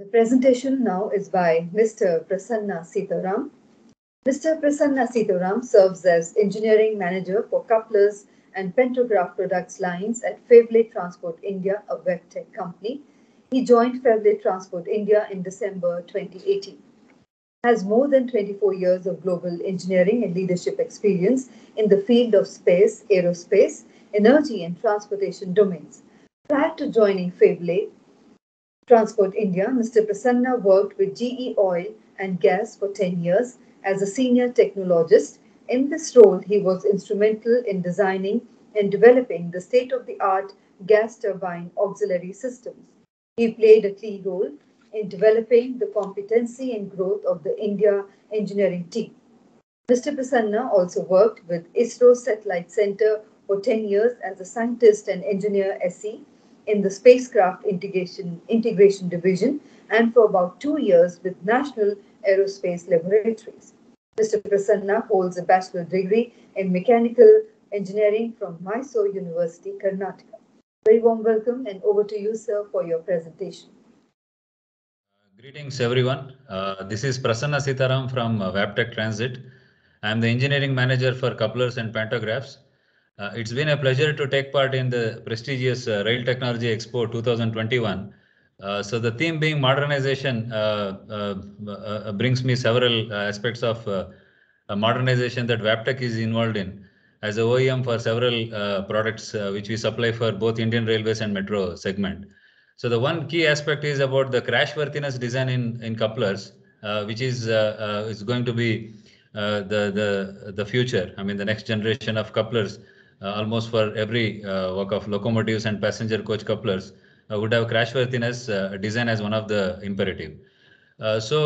The presentation now is by Mr. Prasanna Sitaram. Mr. Prasanna Sitaram serves as Engineering Manager for Couplers and Pentograph Products Lines at Fabley Transport India, a webtech company. He joined Fabley Transport India in December 2018. Has more than 24 years of global engineering and leadership experience in the field of space, aerospace, energy, and transportation domains. Prior to joining Fabley, Transport India, Mr. Prasanna worked with GE Oil and Gas for 10 years as a senior technologist. In this role, he was instrumental in designing and developing the state-of-the-art gas turbine auxiliary systems. He played a key role in developing the competency and growth of the India engineering team. Mr. Prasanna also worked with ISRO Satellite Center for 10 years as a scientist and engineer SE in the Spacecraft Integration, Integration Division and for about two years with National Aerospace Laboratories. Mr. Prasanna holds a bachelor degree in mechanical engineering from Mysore University, Karnataka. Very warm welcome and over to you, sir, for your presentation. greetings, everyone. Uh, this is Prasanna Sitaram from uh, Transit. I am the engineering manager for couplers and pantographs. Uh, it's been a pleasure to take part in the prestigious uh, Rail Technology Expo 2021. Uh, so the theme being modernization uh, uh, uh, brings me several aspects of modernization that Wabtec is involved in as a OEM for several products which we supply for both Indian Railways and Metro segment. So the one key aspect is about the crashworthiness design in, in couplers, which is, is going to be the, the, the future. I mean, the next generation of couplers uh, almost for every uh, work of locomotives and passenger coach couplers uh, would have crashworthiness design as one of the imperative. so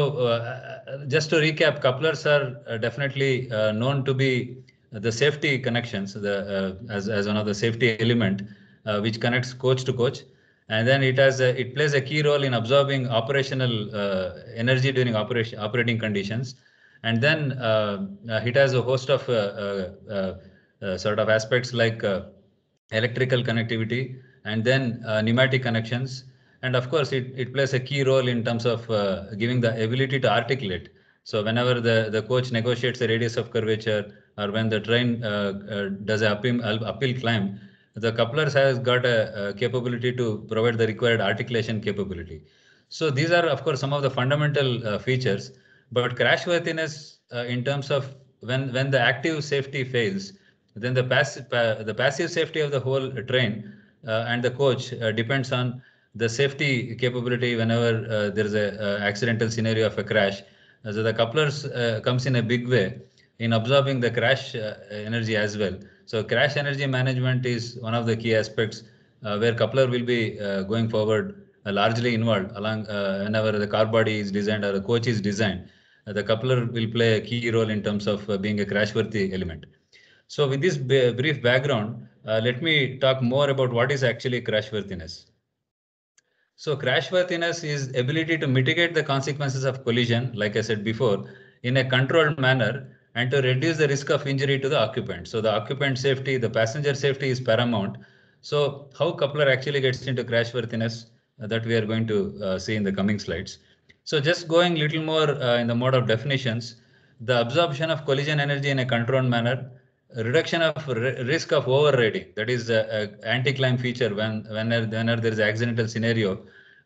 just to recap, couplers are definitely known to be the safety connections the, as, as one of the safety element which connects coach to coach and then it has a, it plays a key role in absorbing operational uh, energy during operation operating conditions and then uh, it has a host of uh, uh, sort of aspects like uh, electrical connectivity and then uh, pneumatic connections. And of course, it, it plays a key role in terms of giving the ability to articulate. So whenever the, the coach negotiates the radius of curvature or when the train uh, uh, does an uphill, uphill climb, the couplers has got a, a, capability to provide the required articulation capability. So these are, of course, some of the fundamental uh, features. But crashworthiness in terms of when, when the active safety fails, then the passive, the passive safety of the whole train uh, and the coach uh, depends on the safety capability whenever uh, there is a accidental scenario of a crash. So the couplers comes in a big way in absorbing the crash energy as well. So crash energy management is one of the key aspects uh, where coupler will be uh, going forward uh, largely involved along whenever the car body is designed or the coach is designed. the coupler will play a key role in terms of being a crash-worthy element. So with this brief background, uh, let me talk more about what is actually crashworthiness. So crashworthiness is ability to mitigate the consequences of collision, like I said before, in a controlled manner and to reduce the risk of injury to the occupant. So the occupant safety, the passenger safety is paramount. So how coupler actually gets into crashworthiness uh, that we are going to uh, see in the coming slides. So just going little more uh, in the mode of definitions, the absorption of collision energy in a controlled manner reduction of risk of overriding that is the uh, uh, anti-climb feature when whenever, whenever there is accidental scenario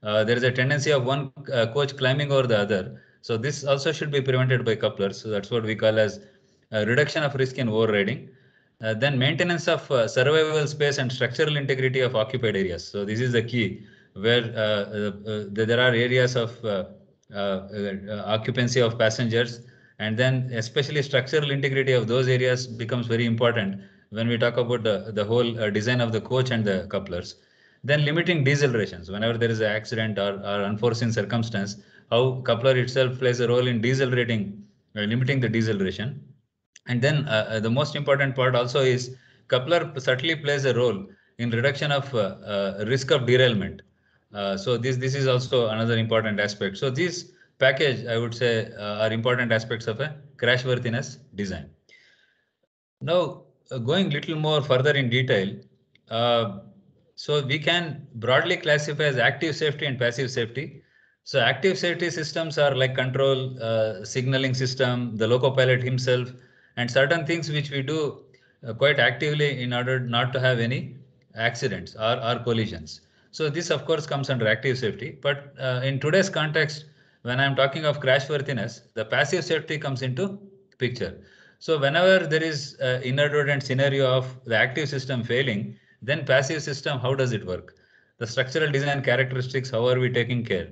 uh, there is a tendency of one uh, coach climbing over the other so this also should be prevented by couplers so that's what we call as uh, reduction of risk in overriding uh, then maintenance of survival space and structural integrity of occupied areas so this is the key where there are areas of occupancy of passengers and then especially structural integrity of those areas becomes very important when we talk about the, the whole uh, design of the coach and the couplers then limiting decelerations whenever there is an accident or, or unforeseen circumstance how coupler itself plays a role in decelerating uh, limiting the deceleration and then uh, uh the most important part also is coupler certainly plays a role in reduction of uh, uh, risk of derailment so this this is also another important aspect so these package, I would say, uh, are important aspects of a crashworthiness design. Now, uh, going little more further in detail, uh, so we can broadly classify as active safety and passive safety. So active safety systems are like control, uh, signaling system, the loco pilot himself, and certain things which we do uh, quite actively in order not to have any accidents or, or collisions. So this, of course, comes under active safety. But uh, in today's context, when I'm talking of crashworthiness, the passive safety comes into picture. So whenever there is an inadvertent scenario of the active system failing, then passive system, how does it work? The structural design characteristics, how are we taking care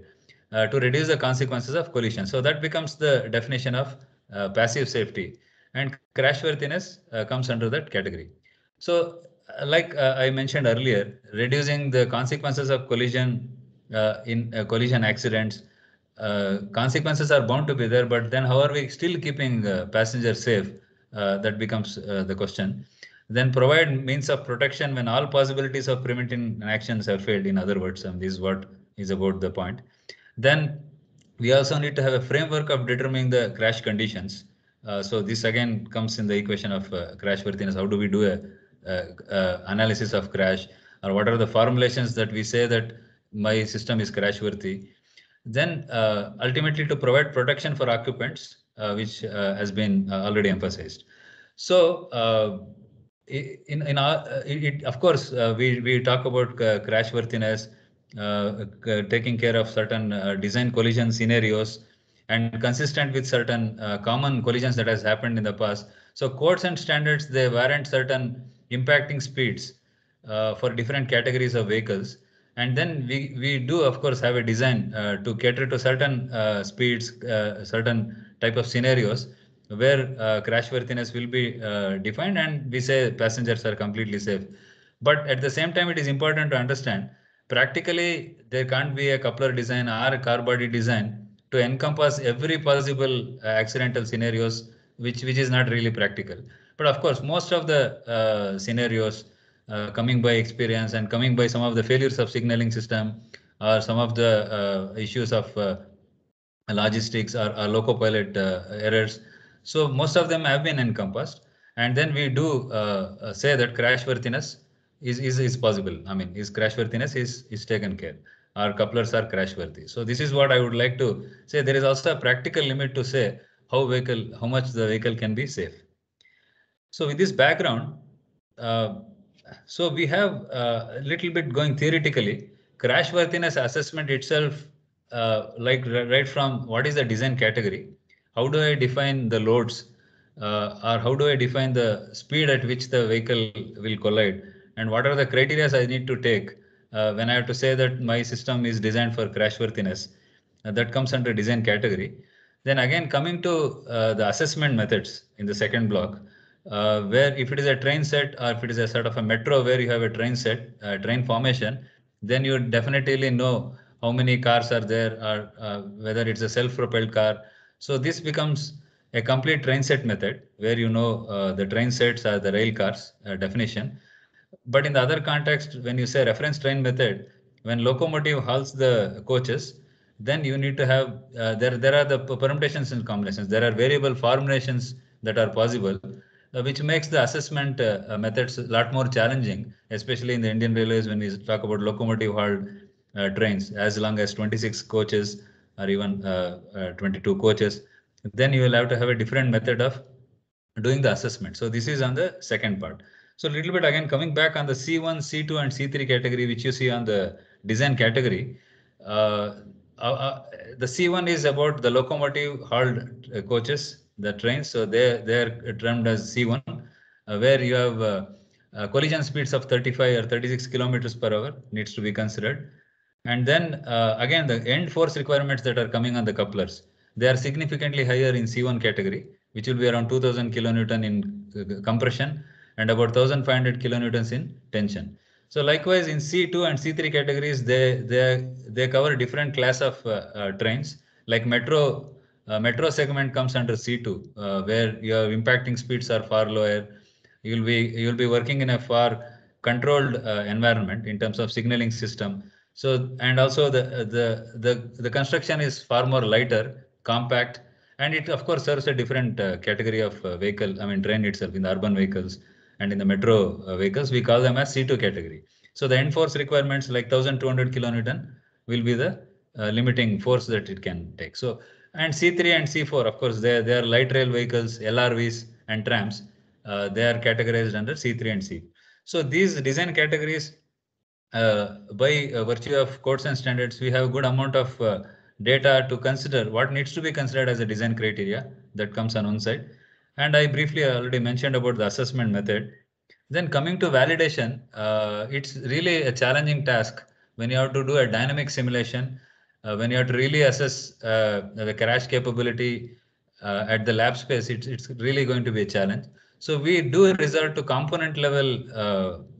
uh, to reduce the consequences of collision? So that becomes the definition of uh, passive safety and crashworthiness uh, comes under that category. So uh, like uh, I mentioned earlier, reducing the consequences of collision uh, in collision accidents, uh, consequences are bound to be there, but then how are we still keeping uh, passengers safe? Uh, that becomes uh, the question. Then provide means of protection when all possibilities of preventing actions have failed. In other words, and um, this is what is about the point. Then we also need to have a framework of determining the crash conditions. Uh, so this again comes in the equation of crash worthiness. How do we do a, a, a analysis of crash, or what are the formulations that we say that my system is crash worthy? Then uh, ultimately to provide protection for occupants, uh, which uh, has been already emphasized. So in in our, it, of course we we talk about crashworthiness, taking care of certain design collision scenarios, and consistent with certain uh, common collisions that has happened in the past. So codes and standards, they warrant certain impacting speeds uh, for different categories of vehicles and then we we do of course have a design uh, to cater to certain uh, speeds uh, certain type of scenarios where uh, crash worthiness will be uh, defined and we say passengers are completely safe but at the same time it is important to understand practically there can't be a coupler design or a car body design to encompass every possible uh, accidental scenarios which which is not really practical but of course most of the scenarios uh, coming by experience and coming by some of the failures of signaling system or some of the uh, issues of uh, logistics or, or pilot uh, errors. So most of them have been encompassed. And then we do uh, say that crashworthiness is, is, is possible. I mean, is crashworthiness is, is taken care. Our couplers are crashworthy. So this is what I would like to say. There is also a practical limit to say how vehicle, how much the vehicle can be safe. So with this background, uh, so we have uh, a little bit going theoretically. Crashworthiness assessment itself, uh, like right from what is the design category, how do I define the loads, uh, or how do I define the speed at which the vehicle will collide, and what are the criteria I need to take when I have to say that my system is designed for crashworthiness. that comes under design category. Then again, coming to the assessment methods in the second block uh, where if it is a train set or if it is a sort of a metro where you have a train set, a uh, train formation, then you definitely know how many cars are there or uh, whether it's a self-propelled car. So this becomes a complete train set method where you know uh, the train sets are the rail cars uh, definition. But in the other context, when you say reference train method, when locomotive hauls the coaches, then you need to have there there are the permutations and combinations. There are variable formulations that are possible uh, which makes the assessment uh, uh, methods a lot more challenging, especially in the Indian Railways when we talk about locomotive hauled trains, as long as 26 coaches or even 22 coaches, then you will have to have a different method of doing the assessment. So this is on the second part. So a little bit again coming back on the C1, C2 and C3 category, which you see on the design category. Uh, uh, uh, the C1 is about the locomotive hauled coaches the trains. So they they're termed as C1, uh, where you have uh, uh, collision speeds of 35 or 36 kilometers per hour needs to be considered. And then uh, again, the end force requirements that are coming on the couplers, they are significantly higher in C1 category, which will be around 2000 kilonewton in uh, compression and about 1500 kilonewtons in tension. So likewise in C2 and C3 categories, they they they cover different class of uh, uh, trains like metro uh, metro segment comes under C2, uh, where your impacting speeds are far lower. You'll be you'll be working in a far controlled uh, environment in terms of signaling system. So and also the the the the construction is far more lighter, compact, and it of course serves a different uh, category of uh, vehicle. I mean train itself in the urban vehicles and in the metro vehicles we call them as C2 category. So the enforce requirements like 1200 kilonewton will be the limiting force that it can take. So and C3 and C4, of course, they, they are light rail vehicles, LRVs and trams. Uh, they are categorized under C3 and C. So these design categories, uh, by uh, virtue of codes and standards, we have a good amount of uh, data to consider what needs to be considered as a design criteria that comes on one side. And I briefly already mentioned about the assessment method. Then coming to validation, uh, it's really a challenging task when you have to do a dynamic simulation uh, when you have to really assess uh, the crash capability uh, at the lab space, it's, it's really going to be a challenge. So we do resort to component level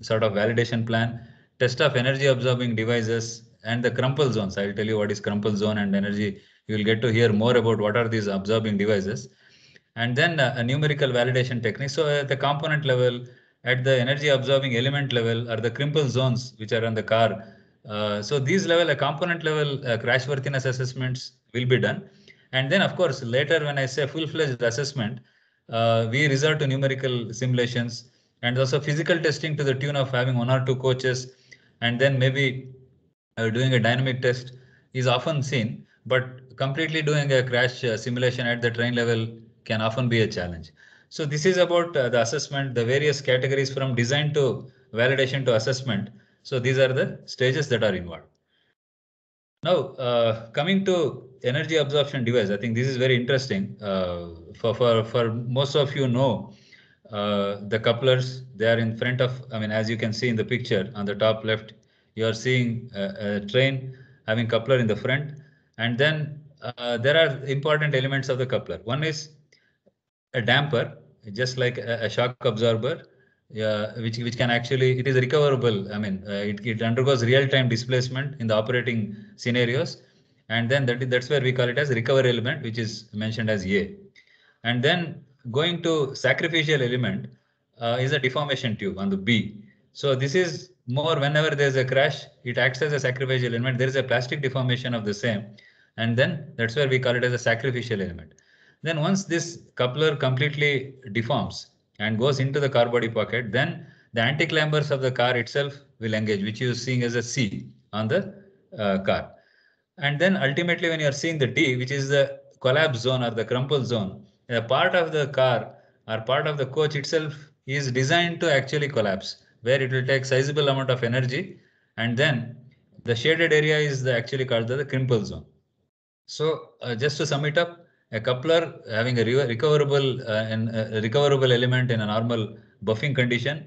sort of validation plan, test of energy absorbing devices, and the crumple zones. I'll tell you what is crumple zone and energy. You'll get to hear more about what are these absorbing devices. And then uh, a numerical validation technique. So at the component level, at the energy absorbing element level are the crumple zones, which are on the car. Uh, so these level, a component level uh, crash worthiness assessments will be done. And then of course, later when I say full-fledged assessment, uh, we resort to numerical simulations and also physical testing to the tune of having one or two coaches and then maybe uh, doing a dynamic test is often seen, but completely doing a crash uh, simulation at the train level can often be a challenge. So this is about the assessment, the various categories from design to validation to assessment. So these are the stages that are involved. Now, uh, coming to energy absorption device, I think this is very interesting. Uh, for, for, for most of you know, uh, the couplers, they are in front of, I mean, as you can see in the picture on the top left, you are seeing a, a train having coupler in the front. And then uh, there are important elements of the coupler. One is a damper, just like a, a shock absorber yeah, which which can actually it is recoverable. I mean, uh, it, it undergoes real-time displacement in the operating scenarios, and then that that's where we call it as recover element, which is mentioned as A. And then going to sacrificial element uh, is a deformation tube on the B. So this is more whenever there's a crash, it acts as a sacrificial element. There is a plastic deformation of the same, and then that's where we call it as a sacrificial element. Then once this coupler completely deforms, and goes into the car body pocket, then the anti-clambers of the car itself will engage, which you're seeing as a C on the uh, car. And then ultimately, when you're seeing the D, which is the collapse zone or the crumple zone, a part of the car or part of the coach itself is designed to actually collapse, where it will take sizable amount of energy. And then the shaded area is the actually called the, the crumple zone. So uh, just to sum it up, a coupler having a recoverable uh, and a uh, recoverable element in a normal buffing condition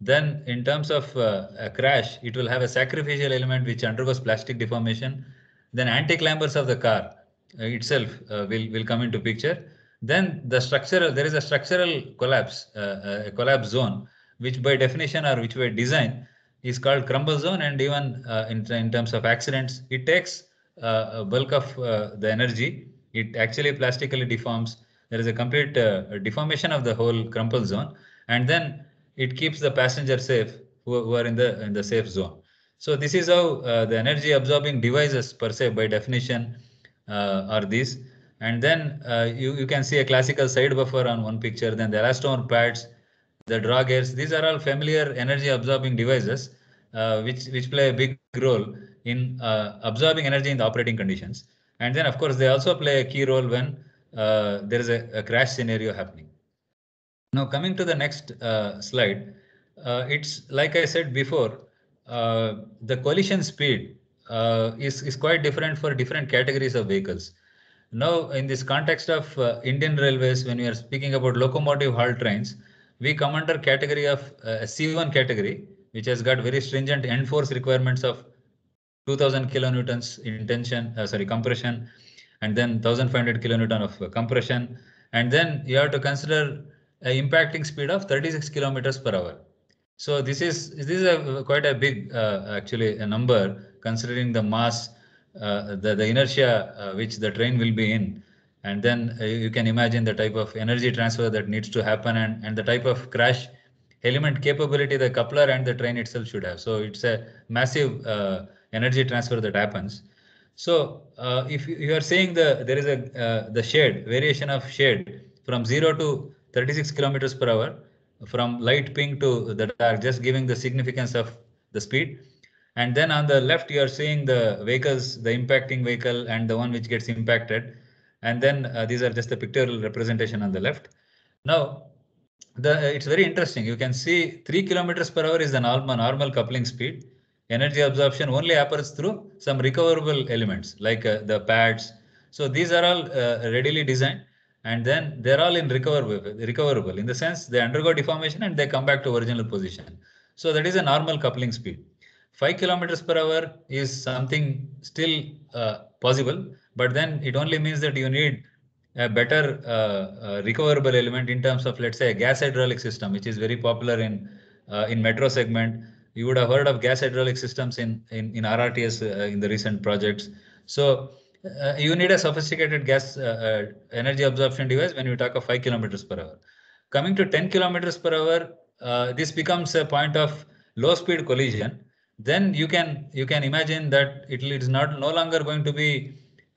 then in terms of uh, a crash it will have a sacrificial element which undergoes plastic deformation then anti-clambers of the car uh, itself uh, will will come into picture then the structural there is a structural collapse uh, a collapse zone which by definition or which by design is called crumble zone and even in, in terms of accidents it takes a bulk of the energy it actually plastically deforms. There is a complete uh, deformation of the whole crumple hmm. zone, and then it keeps the passenger safe who, who are in the in the safe zone. So this is how uh, the energy absorbing devices per se by definition uh, are these. And then uh, you, you can see a classical side buffer on one picture, then the elastomer pads, the draw gears. These are all familiar energy absorbing devices uh, which, which play a big role in uh, absorbing energy in the operating conditions. And then, of course, they also play a key role when uh, there is a, a, crash scenario happening. Now, coming to the next uh, slide, uh, it's like I said before, uh, the collision speed uh, is, is quite different for different categories of vehicles. Now, in this context of uh, Indian Railways, when we are speaking about locomotive haul trains, we come under category of C1 category, which has got very stringent enforce requirements of 2000 kilonewtons in tension, uh, sorry, compression, and then 1500 kilonewton of uh, compression. And then you have to consider impacting speed of 36 kilometers per hour. So this is this is a, uh, quite a big uh, actually a number considering the mass, uh, the the inertia uh, which the train will be in, and then uh, you can imagine the type of energy transfer that needs to happen and and the type of crash element capability the coupler and the train itself should have. So it's a massive energy transfer that happens. So uh, if you, are saying the there is a uh, the shade variation of shade from 0 to 36 kilometers per hour from light pink to that are just giving the significance of the speed. And then on the left, you are seeing the vehicles, the impacting vehicle and the one which gets impacted. And then uh, these are just the pictorial representation on the left. Now, the, it's very interesting. You can see 3 kilometers per hour is the normal, normal coupling speed energy absorption only happens through some recoverable elements like uh, the pads. So these are all uh, readily designed and then they're all in recoverable, recoverable in the sense they undergo deformation and they come back to original position. So that is a normal coupling speed. 5 kilometers per hour is something still uh, possible, but then it only means that you need a better uh, uh, recoverable element in terms of, let's say, a gas hydraulic system, which is very popular in uh, in metro segment you would have heard of gas hydraulic systems in, in, in RRTS uh, in the recent projects. So uh, you need a sophisticated gas uh, uh, energy absorption device when you talk of 5 kilometers per hour. Coming to 10 kilometers per hour, uh, this becomes a point of low speed collision. Then you can you can imagine that it is not no longer going to be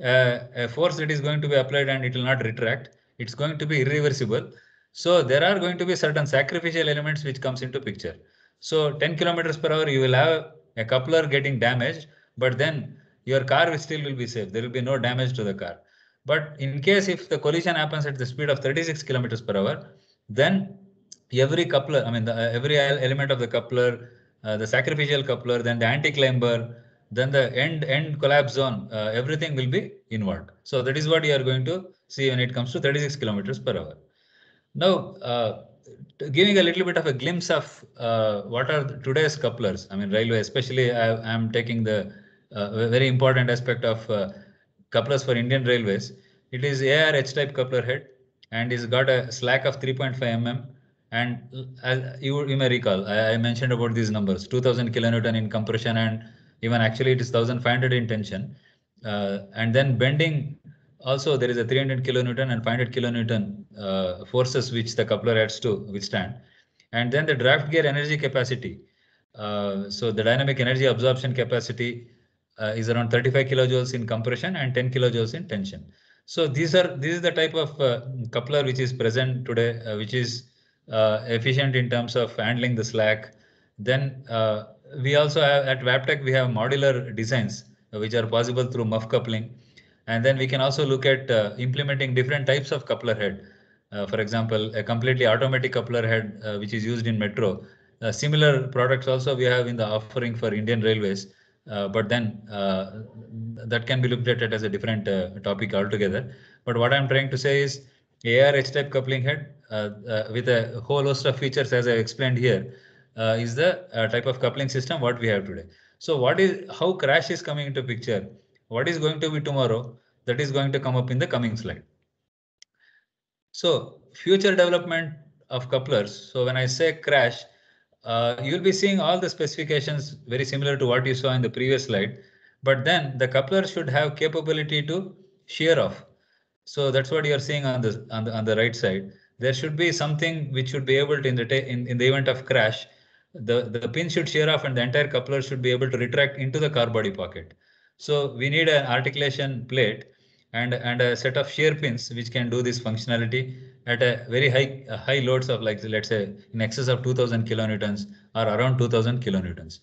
uh, a force that is going to be applied and it will not retract. It's going to be irreversible. So there are going to be certain sacrificial elements which comes into picture. So 10 kilometers per hour, you will have a coupler getting damaged, but then your car will still will be safe. There will be no damage to the car. But in case if the collision happens at the speed of 36 kilometers per hour, then every coupler, I mean, the, uh, every element of the coupler, uh, the sacrificial coupler, then the anti-climber, then the end end collapse zone, uh, everything will be inward. So that is what you are going to see when it comes to 36 kilometers per hour. Now, uh, giving a little bit of a glimpse of uh, what are today's couplers. I mean, railway, especially I am taking the uh, very important aspect of uh, couplers for Indian railways. It is AR H-type coupler head and it's got a slack of 3.5 mm. And uh, as you, you may recall, I, I mentioned about these numbers, 2000 kilonewton in compression and even actually it is 1500 in tension. Uh, and then bending also there is a 300 kilonewton and 500 kilonewton uh, forces which the coupler has to withstand. And then the draft gear energy capacity. Uh, so the dynamic energy absorption capacity uh, is around 35 kilojoules in compression and 10 kilojoules in tension. So these are this is the type of uh, coupler which is present today, uh, which is uh, efficient in terms of handling the slack. Then uh, we also have at Vaptec we have modular designs which are possible through muff coupling and then we can also look at uh, implementing different types of coupler head. Uh, for example, a completely automatic coupler head, uh, which is used in metro. Uh, similar products also we have in the offering for Indian Railways, uh, but then uh, that can be looked at as a different topic altogether. But what I'm trying to say is ARH type coupling head with a whole host of features as I explained here is the type of coupling system what we have today. So what is how crash is coming into picture? What is going to be tomorrow? That is going to come up in the coming slide. So future development of couplers. So when I say crash, uh, you'll be seeing all the specifications very similar to what you saw in the previous slide. But then the coupler should have capability to shear off. So that's what you're seeing on the on the, on the right side. There should be something which should be able to in the in, in the event of crash, the, the pin should shear off and the entire coupler should be able to retract into the car body pocket. So we need an articulation plate and, and a set of shear pins which can do this functionality at a very high uh, high loads of like let's say in excess of 2000 kilonewtons or around 2000 kilonewtons.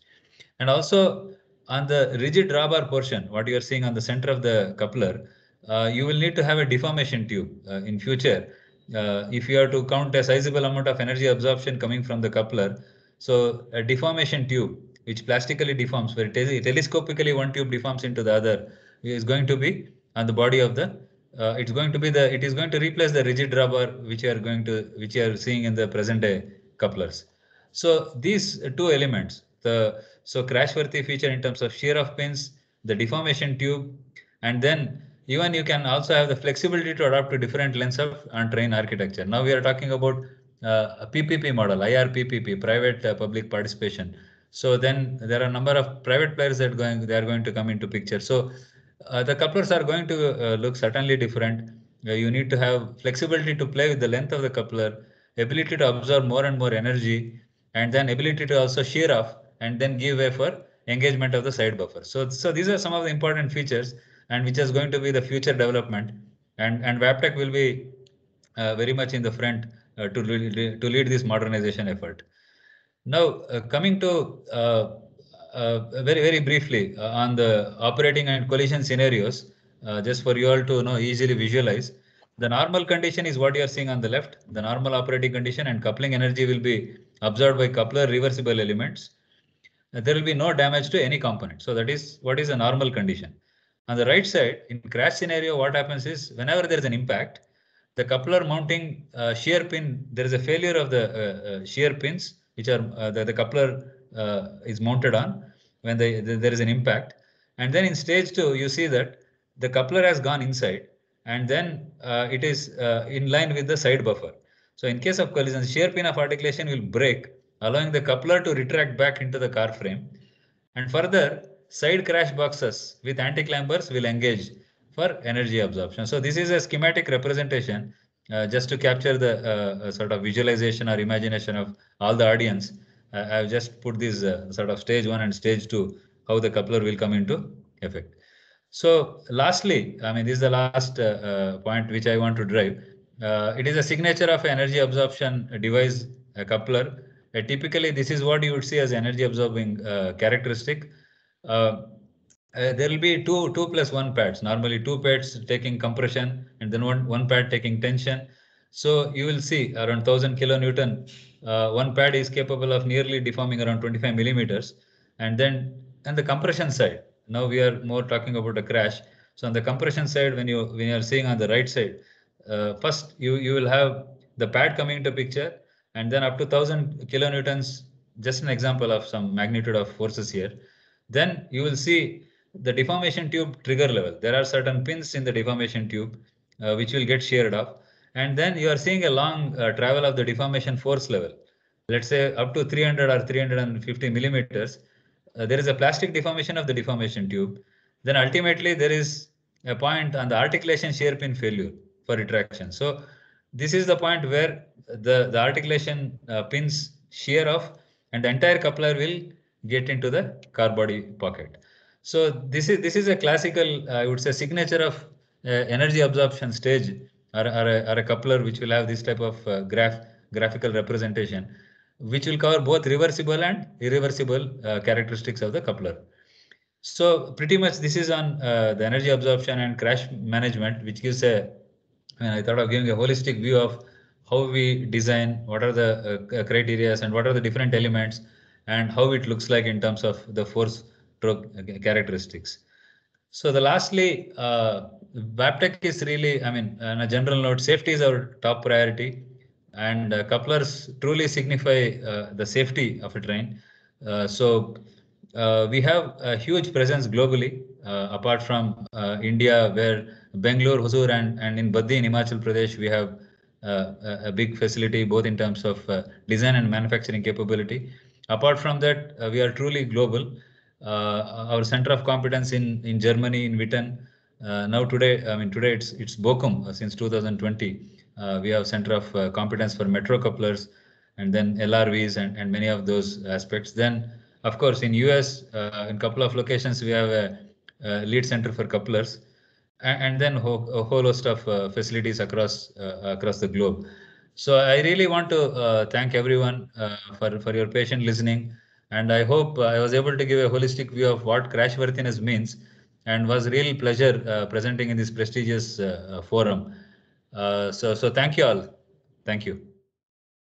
And also on the rigid drawbar portion, what you are seeing on the center of the coupler, uh, you will need to have a deformation tube uh, in future uh, if you are to count a sizable amount of energy absorption coming from the coupler. So a deformation tube which plastically deforms, where telescopically one tube deforms into the other, is going to be on the body of the. Uh, it's going to be the. It is going to replace the rigid rubber which you are going to, which you are seeing in the present day couplers. So these two elements, the so crashworthy feature in terms of shear of pins, the deformation tube, and then even you can also have the flexibility to adapt to different lengths of and train architecture. Now we are talking about uh, a PPP model, IRPPP, private uh, public participation. So then there are a number of private players that going they are going to come into picture. So uh, the couplers are going to uh, look certainly different. Uh, you need to have flexibility to play with the length of the coupler, ability to absorb more and more energy, and then ability to also shear off and then give way for engagement of the side buffer. So, so these are some of the important features and which is going to be the future development. And, and WebTech will be uh, very much in the front uh, to, to lead this modernization effort. Now, uh, coming to uh, uh, very, very briefly on the operating and collision scenarios, just for you all to know, easily visualize. The normal condition is what you are seeing on the left, the normal operating condition and coupling energy will be absorbed by coupler reversible elements. There will be no damage to any component. So that is what is a normal condition. On the right side, in crash scenario, what happens is whenever there is an impact, the coupler mounting uh, shear pin, there is a failure of the uh, uh, shear pins which are uh, the, the coupler uh, is mounted on when they, the, there is an impact. And then in stage two, you see that the coupler has gone inside and then uh, it is uh, in line with the side buffer. So in case of collision, shear pin of articulation will break, allowing the coupler to retract back into the car frame. And further, side crash boxes with anti-clambers will engage for energy absorption. So this is a schematic representation uh, just to capture the uh, uh, sort of visualization or imagination of all the audience, I've just put this sort of stage one and stage two, how the coupler will come into effect. So lastly, I mean, this is the last point which I want to drive. it is a signature of energy absorption device a coupler. Uh, typically, this is what you would see as energy absorbing uh, characteristic. Uh, uh, there will be two two plus one pads normally two pads taking compression and then one one pad taking tension so you will see around 1000 kilonewton uh, one pad is capable of nearly deforming around 25 millimeters and then on the compression side now we are more talking about a crash so on the compression side when you when you are seeing on the right side uh, first you you will have the pad coming into picture and then up to 1000 kilonewtons just an example of some magnitude of forces here then you will see the deformation tube trigger level. There are certain pins in the deformation tube uh, which will get sheared off. And then you are seeing a long uh, travel of the deformation force level. Let's say up to 300 or 350 millimeters. Uh, there is a plastic deformation of the deformation tube. Then ultimately there is a point on the articulation shear pin failure for retraction. So this is the point where the, the articulation uh, pins shear off and the entire coupler will get into the car body pocket. So this is this is a classical, uh, I would say, signature of uh, energy absorption stage or, or, a, or, a, coupler which will have this type of uh, graph graphical representation, which will cover both reversible and irreversible uh, characteristics of the coupler. So pretty much this is on uh, the energy absorption and crash management, which gives a. I, thought of giving a holistic view of how we design, what are the uh, criteria and what are the different elements and how it looks like in terms of the force uh, characteristics. So the lastly, uh, VapTech is really, I mean, on uh, a general note, safety is our top priority and uh, couplers truly signify uh, the safety of a train. Uh, so uh, we have a huge presence globally, apart from India, where Bangalore, Hosur, and, and in Baddi in Himachal Pradesh, we have a big facility, both in terms of design and manufacturing capability. Apart from that, we are truly global. Uh, our center of competence in, in Germany, in Witten. Uh, now today, I mean, today it's, it's Bochum uh, since 2020. we have center of competence for metro couplers and then LRVs and, and many of those aspects. Then, of course, in US, in couple of locations, we have a, a lead center for couplers and then ho a whole host of uh, facilities across uh, across the globe. So I really want to uh, thank everyone for for your patient listening. And I hope uh, I was able to give a holistic view of what crashworthiness means and was real pleasure uh, presenting in this prestigious uh, uh forum. Uh, so, so thank you all. Thank you.